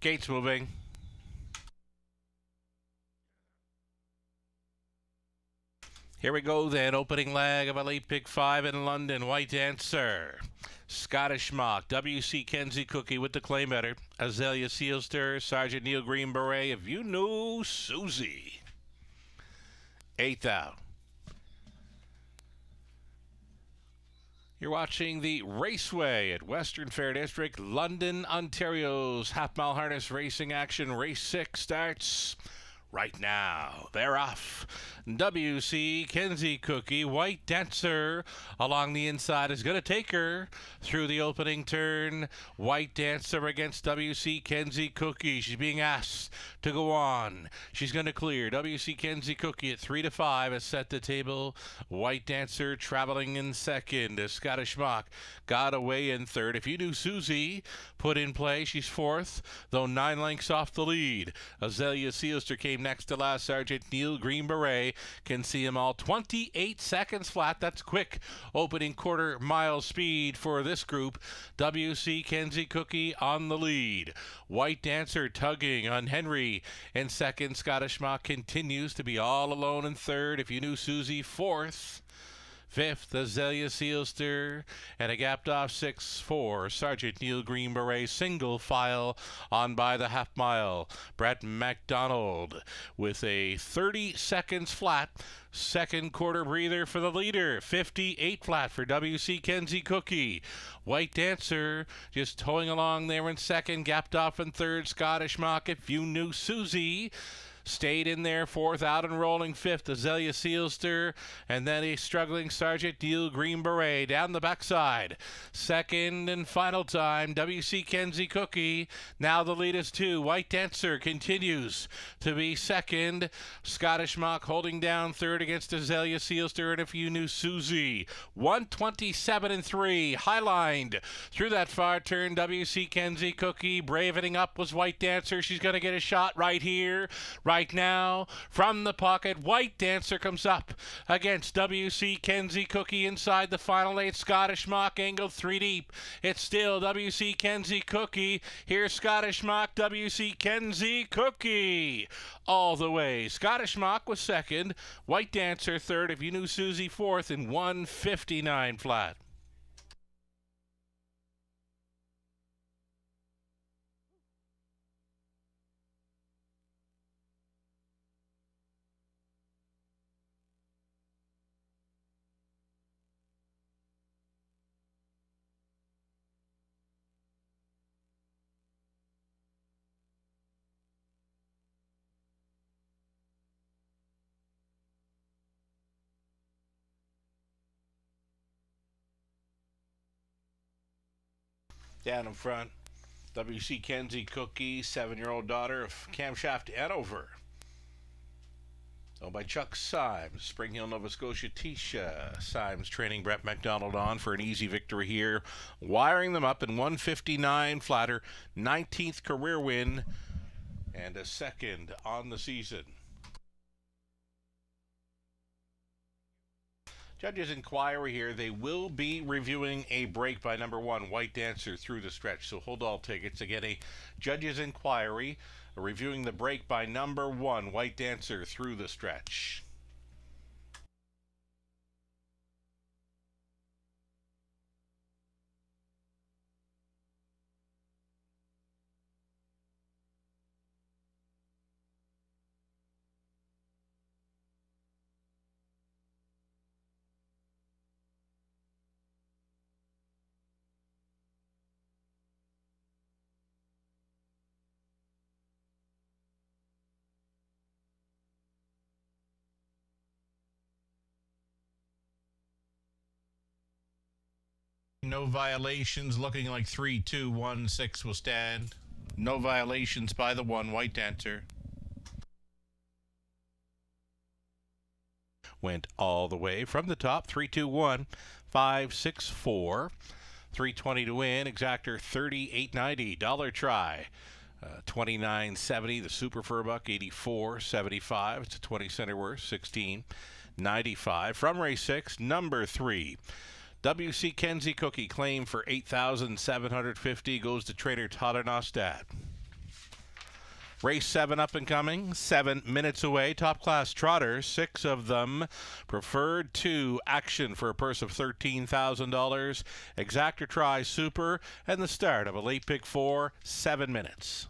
Gates moving. Here we go then, opening leg of late Pick 5 in London. White Dancer, Scottish Mock, W.C. Kenzie Cookie with the claim better. Azalea Sealster, Sergeant Neil Green Beret, If You Knew Susie. Eighth out. You're watching the Raceway at Western Fair District, London, Ontario's half mile harness racing action. Race six starts right now. They're off. WC Kenzie Cookie, White Dancer along the inside is going to take her through the opening turn. White Dancer against WC Kenzie Cookie. She's being asked to go on. She's going to clear. WC Kenzie Cookie at 3 to 5 has set the table. White Dancer traveling in second. Scottish Mock got away in third. If you knew Susie put in play, she's fourth, though nine lengths off the lead. Azalea Sealster came next to last, Sergeant Neil Green Beret, can see him all 28 seconds flat. That's quick opening quarter mile speed for this group. WC Kenzie Cookie on the lead. White Dancer tugging on Henry in second. Scottish Mock continues to be all alone in third. If you knew Susie, fourth. Fifth, Azalea Sealster, and a gapped off six 4 Sergeant Neil Green Beret, single file on by the half mile. Brett MacDonald with a 30 seconds flat, second quarter breather for the leader, 58 flat for WC Kenzie Cookie. White Dancer just towing along there in second, gapped off in third, Scottish Mock, if you knew Susie stayed in there, fourth out and rolling fifth, Azalea Sealster, and then a struggling Sergeant Deal Green Beret down the backside. Second and final time, W.C. Kenzie Cookie. Now the lead is two. White Dancer continues to be second. Scottish Mock holding down third against Azalea Sealster and a few new Susie. 127 and 3. Highlined through that far turn. W.C. Kenzie Cookie bravening up was White Dancer. She's going to get a shot right here. Right right now. From the pocket, White Dancer comes up against W.C. Kenzie Cookie inside the final eight. Scottish Mock angled three deep. It's still W.C. Kenzie Cookie. Here's Scottish Mock, W.C. Kenzie Cookie. All the way. Scottish Mock was second. White Dancer third. If you knew Susie fourth in 159 flat. Down in front, W.C. Kenzie Cookie, seven year old daughter of Camshaft Edover. Owned by Chuck Symes, Spring Hill, Nova Scotia. Tisha Symes training Brett McDonald on for an easy victory here, wiring them up in 159 flatter, 19th career win, and a second on the season. Judges inquiry here. They will be reviewing a break by number one, White Dancer, through the stretch. So hold all tickets again. a judges inquiry reviewing the break by number one, White Dancer, through the stretch. no violations. Looking like three, two, one, six will stand. No violations by the one white dancer. Went all the way from the top. Three, two, one, five, six, four. 320 to win. Exactor 38.90. ninety dollar try. Uh, 29.70 the super fur buck 84.75 it's a 20 center worth 16.95 from race 6 number 3 WC Kenzie Cookie claim for 8750 goes to trader Tyler Nostad. Race 7 up and coming, 7 minutes away. Top class trotters, 6 of them. Preferred to action for a purse of $13,000. Exactor try super, and the start of a late pick 4, 7 minutes.